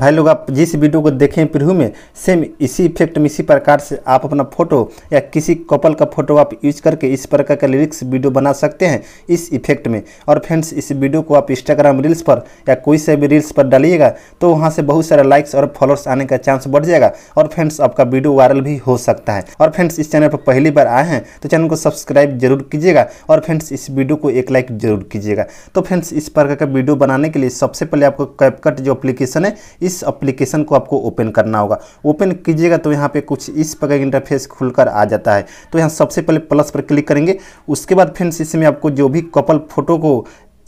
भाई लोग आप जिस वीडियो को देखें प्रीव्यू में सेम इसी इफेक्ट में इसी प्रकार से आप अपना फोटो या किसी कपल का फोटो आप यूज करके इस प्रकार का लिरिक्स वीडियो बना सकते हैं इस इफेक्ट में और फ्रेंड्स इस वीडियो को आप इंस्टाग्राम रील्स पर या कोई से भी रील्स पर डालिएगा तो वहाँ से बहुत सारे लाइक्स और फॉलोअर्स आने का चांस बढ़ जाएगा और फ्रेंड्स आपका वीडियो वायरल भी हो सकता है और फ्रेंड्स इस चैनल पर पहली बार आए हैं तो चैनल को सब्सक्राइब जरूर कीजिएगा और फ्रेंड्स इस वीडियो को एक लाइक जरूर कीजिएगा तो फ्रेंड्स इस प्रकार का वीडियो बनाने के लिए सबसे पहले आपको कैपकट जो अप्लीकेशन है इस अप्लीकेशन को आपको ओपन करना होगा ओपन कीजिएगा तो यहाँ पे कुछ इस प्रकार का इंटरफेस खुलकर आ जाता है तो यहाँ सबसे पहले प्लस पर क्लिक करेंगे उसके बाद फ्रेंड्स इसमें आपको जो भी कपल फोटो को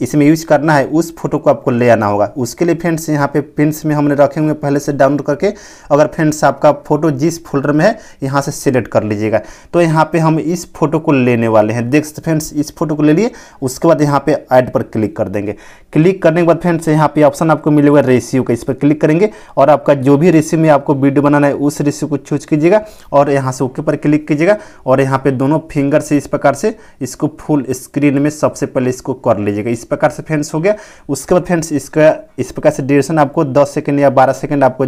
इसमें यूज करना है उस फोटो को आपको ले आना होगा उसके लिए फ्रेंड्स यहाँ पे प्रिंट्स में हमने रखे हुए पहले से डाउनलोड करके अगर फ्रेंड्स आपका फोटो जिस फोल्डर में है यहाँ से सिलेक्ट कर लीजिएगा तो यहाँ पे हम इस फोटो को लेने वाले हैं देख फ्रेंड्स इस फोटो को ले लिए उसके बाद यहाँ पे ऐड पर क्लिक कर देंगे क्लिक करने के बाद फ्रेंड्स यहाँ पे ऑप्शन आपको मिलेगा रेशियो का इस पर क्लिक करेंगे और आपका जो भी रेशियो में आपको वीडियो बनाना है उस रेशियो को चूज कीजिएगा और यहाँ से ओके पर क्लिक कीजिएगा और यहाँ पे दोनों फिंगर से इस प्रकार से इसको फुल स्क्रीन में सबसे पहले इसको कर लीजिएगा इस प्रकार से फ्रेंड्स हो गया उसके बाद फ्रेंड्स इसका इस प्रकार से ड्यूरेशन आपको दस सेकेंड या बारह सेकेंड आपको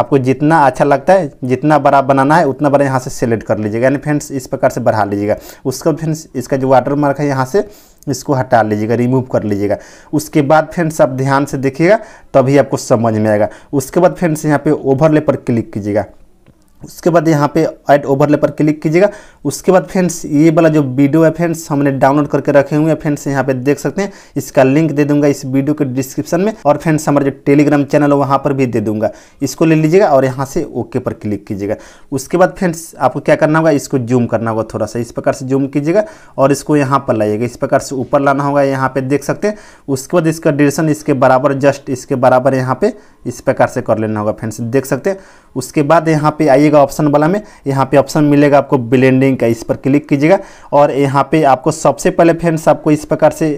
आपको जितना अच्छा लगता है जितना बड़ा बनाना है उतना बड़ा यहाँ से सेलेक्ट कर लीजिएगा यानी फ्रेंड्स इस प्रकार से बढ़ा लीजिएगा उसके बाद फ्रेंड्स इसका जो वाटर मार्क है यहाँ से इसको हटा लीजिएगा रिमूव कर लीजिएगा उसके बाद फ्रेंड्स आप ध्यान से देखिएगा तभी आपको समझ में आएगा उसके बाद फ्रेंड्स यहाँ पे ओवरले पर क्लिक कीजिएगा उसके बाद यहाँ पे ऐड ओवरले पर क्लिक कीजिएगा उसके बाद फ्रेंड्स ये वाला जो वीडियो है फ्रेंड्स हमने डाउनलोड करके रखे हुए हैं फ्रेंड्स यहाँ पे देख सकते हैं इसका लिंक दे दूंगा इस वीडियो के डिस्क्रिप्शन में और फ्रेंड्स हमारा जो टेलीग्राम चैनल है वहाँ पर भी दे दूंगा इसको ले लीजिएगा और यहाँ से ओके पर क्लिक कीजिएगा उसके बाद फ्रेंड्स आपको क्या करना होगा इसको जूम करना होगा थोड़ा सा इस प्रकार से जूम कीजिएगा और इसको यहाँ पर लाइएगा इस प्रकार से ऊपर लाना होगा यहाँ पर देख सकते हैं उसके बाद इसका ड्यूरेशन इसके बराबर जस्ट इसके बराबर यहाँ पर इस प्रकार से कर लेना होगा फ्रेंड्स देख सकते हैं उसके बाद यहाँ पे आइएगा ऑप्शन वाला में यहाँ पे ऑप्शन मिलेगा आपको ब्लेंडिंग का इस पर क्लिक कीजिएगा और यहाँ पे आपको सबसे पहले फ्रेंड्स आपको इस प्रकार से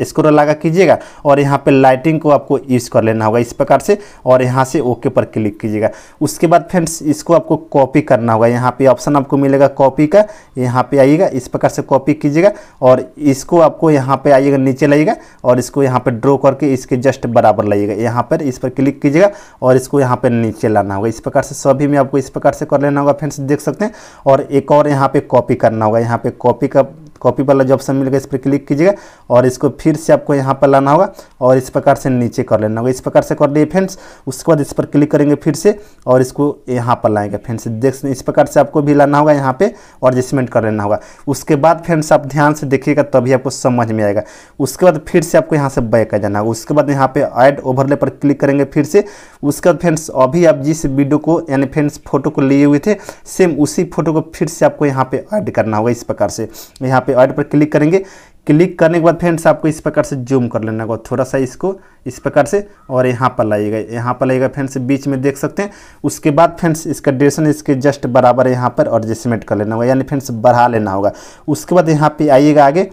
स्क्रोल लगा कीजिएगा और यहाँ पे लाइटिंग को आपको यूज़ कर लेना होगा इस प्रकार से और यहाँ से ओके पर क्लिक कीजिएगा उसके बाद फ्रेंड्स इसको आपको कॉपी करना होगा यहाँ पे ऑप्शन आपको मिलेगा कॉपी का यहाँ पे आइएगा इस प्रकार से कॉपी कीजिएगा और इसको आपको यहाँ पे आइएगा नीचे लाइएगा और इसको यहाँ पर ड्रॉ करके इसके जस्ट बराबर लाइएगा यहाँ पर इस पर क्लिक कीजिएगा और इसको यहाँ पर नीचे लाना होगा इस प्रकार से सभी में आपको इस प्रकार से कर लेना होगा फ्रेंड्स देख सकते हैं और एक और यहाँ पर कॉपी करना होगा यहाँ पर कॉपी का कॉपी वाला जो ऑप्शन मिलेगा इस पर क्लिक कीजिएगा और इसको फिर से आपको यहाँ पर लाना होगा और इस प्रकार से नीचे कर लेना होगा इस प्रकार से कर लिए फ्रेंड्स उसके बाद इस पर क्लिक करेंगे फिर से और इसको यहाँ पर लाएंगे फ्रेंड्स देख इस प्रकार से आपको भी लाना होगा यहाँ पर एडजस्टमेंट कर लेना होगा उसके बाद फ्रेंड्स आप ध्यान से देखिएगा तभी आपको समझ में आएगा उसके बाद फिर से आपको यहाँ से बैक आ जाना होगा उसके बाद यहाँ पर एड ओवरले पर क्लिक करेंगे फिर से उसके बाद फ्रेंड्स अभी आप जिस वीडियो को यानी फ्रेंड्स फोटो को लिए हुए थे सेम उसी फोटो को फिर से आपको यहाँ पे ऐड करना होगा इस प्रकार से यहाँ पे ऐड पर क्लिक करेंगे क्लिक करने के बाद फ्रेंड्स आपको इस प्रकार से जूम कर लेना होगा थोड़ा सा इसको इस प्रकार से और यहाँ पर लाइएगा यहाँ पर लाइएगा फ्रेंड्स बीच में देख सकते हैं उसके बाद फ्रेंड्स इसका ड्यूरेशन इसके जस्ट बराबर यहाँ पर और एडजस्टमेंट कर लेना होगा यानी फ्रेंड्स बढ़ा लेना होगा उसके बाद यहाँ पर आइएगा आगे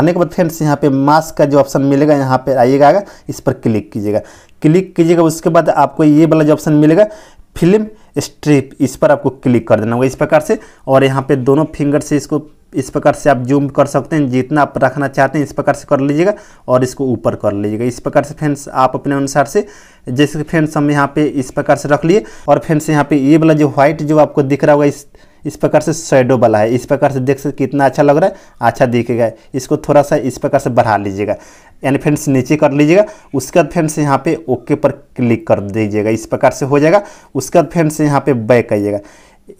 आने के बाद फ्रेंड्स यहाँ पे मास्क का जो ऑप्शन मिलेगा यहाँ पे आइएगा इस पर क्लिक कीजिएगा क्लिक कीजिएगा उसके बाद आपको ये वाला जो ऑप्शन मिलेगा फिल्म स्ट्रिप इस पर आपको क्लिक कर देना होगा इस प्रकार से और यहाँ पे दोनों फिंगर से इसको इस प्रकार से आप जूम कर सकते हैं जितना आप रखना चाहते हैं इस प्रकार से कर लीजिएगा और इसको ऊपर कर लीजिएगा इस प्रकार से फ्रेंड्स आप अपने अनुसार से जैसे फ्रेंड्स हम यहाँ पे इस प्रकार से रख लिए और फ्रेंड्स यहाँ पे ये वाला जो व्हाइट जो आपको दिख रहा होगा इस इस प्रकार से शेडो वाला है इस प्रकार से देख सकते कितना अच्छा लग रहा है अच्छा दिखेगा इसको थोड़ा सा इस प्रकार से बढ़ा लीजिएगा यानी फ्रेंड्स नीचे कर लीजिएगा उसके बाद फ्रेंड्स यहाँ पे ओके पर क्लिक कर दीजिएगा इस प्रकार से हो जाएगा उसके बाद फ्रेंड्स यहाँ पे बैक आइएगा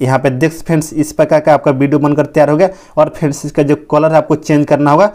यहाँ पे देख फ्रेंड्स इस प्रकार का आपका वीडियो बनकर तैयार हो गया और फ्रेंड्स इसका जो कलर है आपको चेंज करना होगा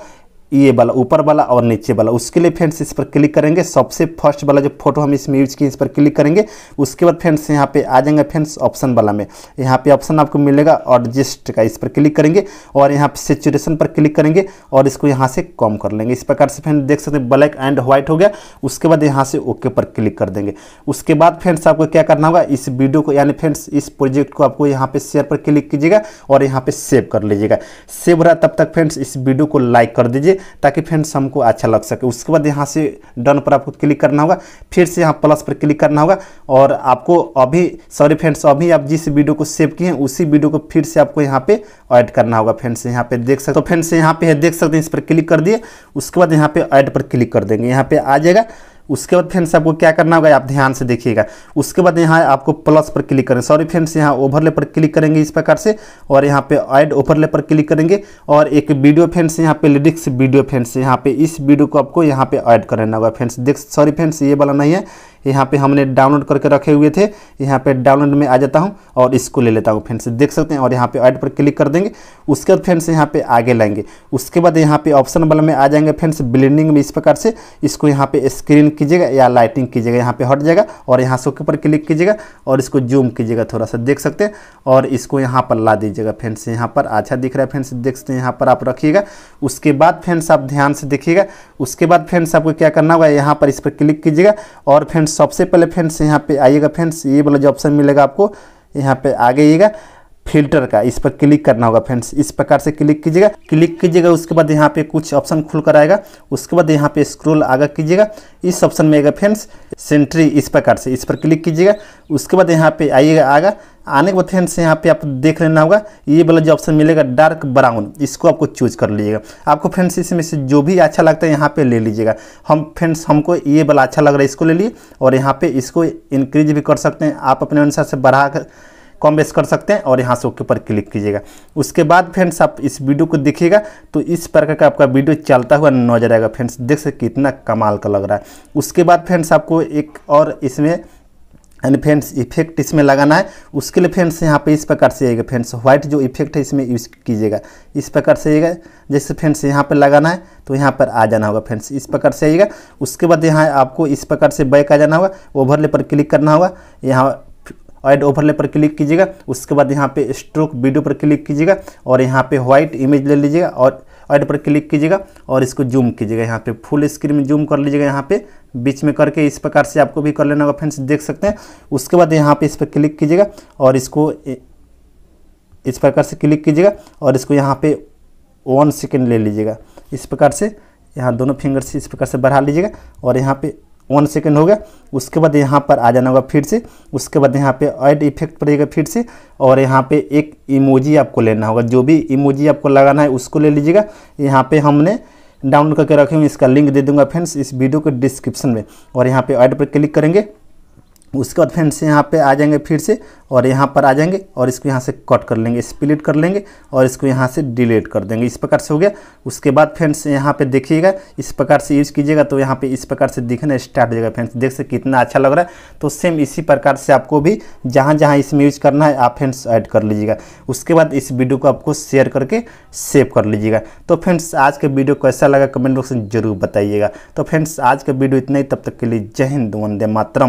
ये वाला ऊपर वाला और नीचे वाला उसके लिए फ्रेंड्स इस पर क्लिक करेंगे सबसे फर्स्ट वाला जो फोटो हम इसमें यूज किए इस पर क्लिक करेंगे उसके बाद फ्रेंड्स यहाँ पे आ जाएंगे फ्रेंड्स ऑप्शन वाला में यहाँ पे ऑप्शन आपको मिलेगा एडजस्ट का इस पर क्लिक करेंगे और यहाँ पे सेचुरेशन पर क्लिक करेंगे और इसको यहाँ से कम कर लेंगे इस प्रकार से फ्रेंड देख सकते हैं ब्लैक एंड व्हाइट हो गया उसके बाद यहाँ से ओके पर क्लिक कर देंगे उसके बाद फ्रेंड्स आपको क्या करना होगा इस वीडियो को यानी फ्रेंड्स इस प्रोजेक्ट को आपको यहाँ पे शेयर पर क्लिक कीजिएगा और यहाँ पे सेव कर लीजिएगा सेव रहा तब तक फ्रेंड्स इस वीडियो को लाइक कर दीजिए ताकि फ्रेंड्स हमको अच्छा लग सके उसके बाद यहाँ से डन पर आपको क्लिक करना होगा फिर से यहाँ प्लस पर क्लिक करना होगा और आपको अभी सॉरी फ्रेंड्स अभी आप जिस वीडियो को सेव किए हैं उसी वीडियो को फिर से आपको यहाँ पे ऐड करना होगा फ्रेंड्स यहाँ पे देख सकते तो फ्रेंड्स यहाँ पे देख सकते हैं इस पर क्लिक कर दिए उसके बाद यहाँ पे ऐड पर क्लिक कर देंगे यहाँ पे आ जाएगा उसके बाद फ्रेंड्स आपको क्या करना होगा आप ध्यान से देखिएगा उसके बाद यहाँ आपको प्लस पर क्लिक करें सॉरी फ्रेंड्स यहाँ ओवरले पर क्लिक करेंगे इस प्रकार से और यहाँ पे ऐड ओवरले पर क्लिक करेंगे और एक वीडियो फ्रेंड्स यहाँ पे लिरिक्स वीडियो फ्रेंड्स यहाँ पे इस वीडियो को आपको यहाँ पे ऐड करना होगा फ्रेंड्स देख सॉरी फ्रेंड्स ये वाला नहीं है यहाँ पे हमने डाउनलोड करके रखे हुए थे यहाँ पे डाउनलोड में आ जाता हूँ और इसको ले लेता हूँ फ्रेंड्स देख सकते हैं और यहाँ पे ऐड पर क्लिक कर देंगे उसके बाद फ्रेंड्स यहाँ पे आगे लाएंगे उसके बाद यहाँ पे ऑप्शन वाला में आ जाएंगे फ्रेंड्स ब्लेंडिंग में इस प्रकार से इसको यहाँ पे स्क्रीन क्लिक कीजिएगा या लाइटिंग कीजिएगा यहाँ पे हट जाएगा और यहाँ से ऊपर क्लिक कीजिएगा और इसको जूम कीजिएगा थोड़ा सा देख सकते हैं और इसको यहाँ पर ला दीजिएगा फ्रेंड्स यहाँ पर अच्छा दिख रहा है फ्रेंड्स देख सकते हैं यहाँ पर आप रखिएगा उसके बाद फ्रेंड्स आप ध्यान से देखिएगा उसके बाद फ्रेंड्स आपको क्या करना होगा यहाँ पर इस पर क्लिक कीजिएगा और फ्रेंड्स सबसे पहले फ्रेंड्स यहाँ पर आइएगा फ्रेंड्स ये वाला जो ऑप्शन मिलेगा आपको यहाँ पर आ गईगा फिल्टर का इस पर क्लिक करना होगा फ्रेंड्स इस प्रकार से क्लिक कीजिएगा क्लिक कीजिएगा उसके बाद यहाँ पे कुछ ऑप्शन खुल कर आएगा उसके बाद यहाँ पे स्क्रॉल आगे कीजिएगा इस ऑप्शन में आएगा फ्रेंड्स सेंट्री इस प्रकार से इस पर क्लिक कीजिएगा उसके बाद यहाँ पे आइएगा आगा आने के बाद फ्रेंड्स यहाँ पे आप देख लेना होगा ये वाला जो ऑप्शन मिलेगा डार्क ब्राउन इसको आपको चूज कर लीजिएगा आपको फ्रेंड्स इसमें से जो भी अच्छा लगता है यहाँ पे ले लीजिएगा हम फ्रेंड्स हमको ये वाला अच्छा लग रहा है इसको ले लिए और यहाँ पे इसको इंक्रीज भी कर सकते हैं आप अपने अनुसार से बढ़ा कर कम बेस कर सकते हैं और यहाँ से ओके पर क्लिक कीजिएगा उसके बाद फ्रेंड्स आप इस वीडियो को देखिएगा तो इस प्रकार का आपका वीडियो चलता हुआ नजर आएगा फ्रेंड्स देख सकते कितना कमाल का लग रहा है उसके बाद फ्रेंड्स आपको एक और इसमें एंड फ्रेंड्स इफेक्ट इसमें लगाना है उसके लिए फ्रेंड्स यहाँ पे इस प्रकार से आएगा फ्रेंड्स व्हाइट जो इफेक्ट है इसमें यूज़ कीजिएगा इस प्रकार से आएगा जैसे फ्रेंड्स यहाँ पे लगाना है तो यहाँ पर आ जाना होगा फ्रेंड्स इस प्रकार से आएगा उसके बाद यहाँ आपको इस प्रकार से बैक आ जाना होगा ओवरले पर क्लिक करना होगा यहाँ ऐड ओवरले पर क्लिक कीजिएगा उसके बाद यहाँ पे स्ट्रोक वीडियो पर क्लिक कीजिएगा और यहाँ पे व्हाइट इमेज ले लीजिएगा और ऐड पर क्लिक कीजिएगा और इसको जूम कीजिएगा यहाँ पे फुल स्क्रीन में जूम कर लीजिएगा यहाँ पे बीच में करके इस प्रकार से आपको भी कर लेना होगा फ्रेंड्स देख सकते हैं उसके बाद यहाँ पे इस पर क्लिक कीजिएगा और इसको इस प्रकार से क्लिक कीजिएगा और इसको यहाँ पे वन सेकेंड ले लीजिएगा इस प्रकार से यहाँ दोनों फिंगर से इस प्रकार से बढ़ा लीजिएगा और यहाँ पे वन सेकेंड हो गया उसके बाद यहाँ पर आ जाना होगा फिर से उसके बाद यहाँ पे ऐड इफेक्ट पड़ेगा फिर से और यहाँ पे एक इमोजी आपको लेना होगा जो भी इमोजी आपको लगाना है उसको ले लीजिएगा यहाँ पे हमने डाउनलोड करके रखे हुए इसका लिंक दे दूंगा फ्रेंड्स इस वीडियो के डिस्क्रिप्शन में और यहाँ पे ऐड पर क्लिक करेंगे उसके बाद फ्रेंड्स यहाँ पे आ जाएंगे फिर से और यहाँ पर आ जाएंगे और इसको यहाँ से कट कर लेंगे स्प्लिट कर लेंगे और इसको यहाँ से डिलीट कर देंगे इस प्रकार से हो गया उसके बाद फ्रेंड्स यहाँ पे देखिएगा इस प्रकार से यूज़ कीजिएगा तो यहाँ पे इस प्रकार से दिखना स्टार्ट हो जाएगा फ्रेंड्स देख सकते कितना अच्छा लग रहा है तो सेम इसी प्रकार से आपको भी जहाँ जहाँ इसमें यूज करना है आप फ्रेंड्स ऐड कर लीजिएगा उसके बाद इस वीडियो को आपको शेयर करके सेव कर लीजिएगा तो फ्रेंड्स आज का वीडियो कैसा लगा कमेंट बॉक्स में जरूर बताइएगा तो फ्रेंड्स आज का वीडियो इतना ही तब तक के लिए जय हिंद वंदे मातरम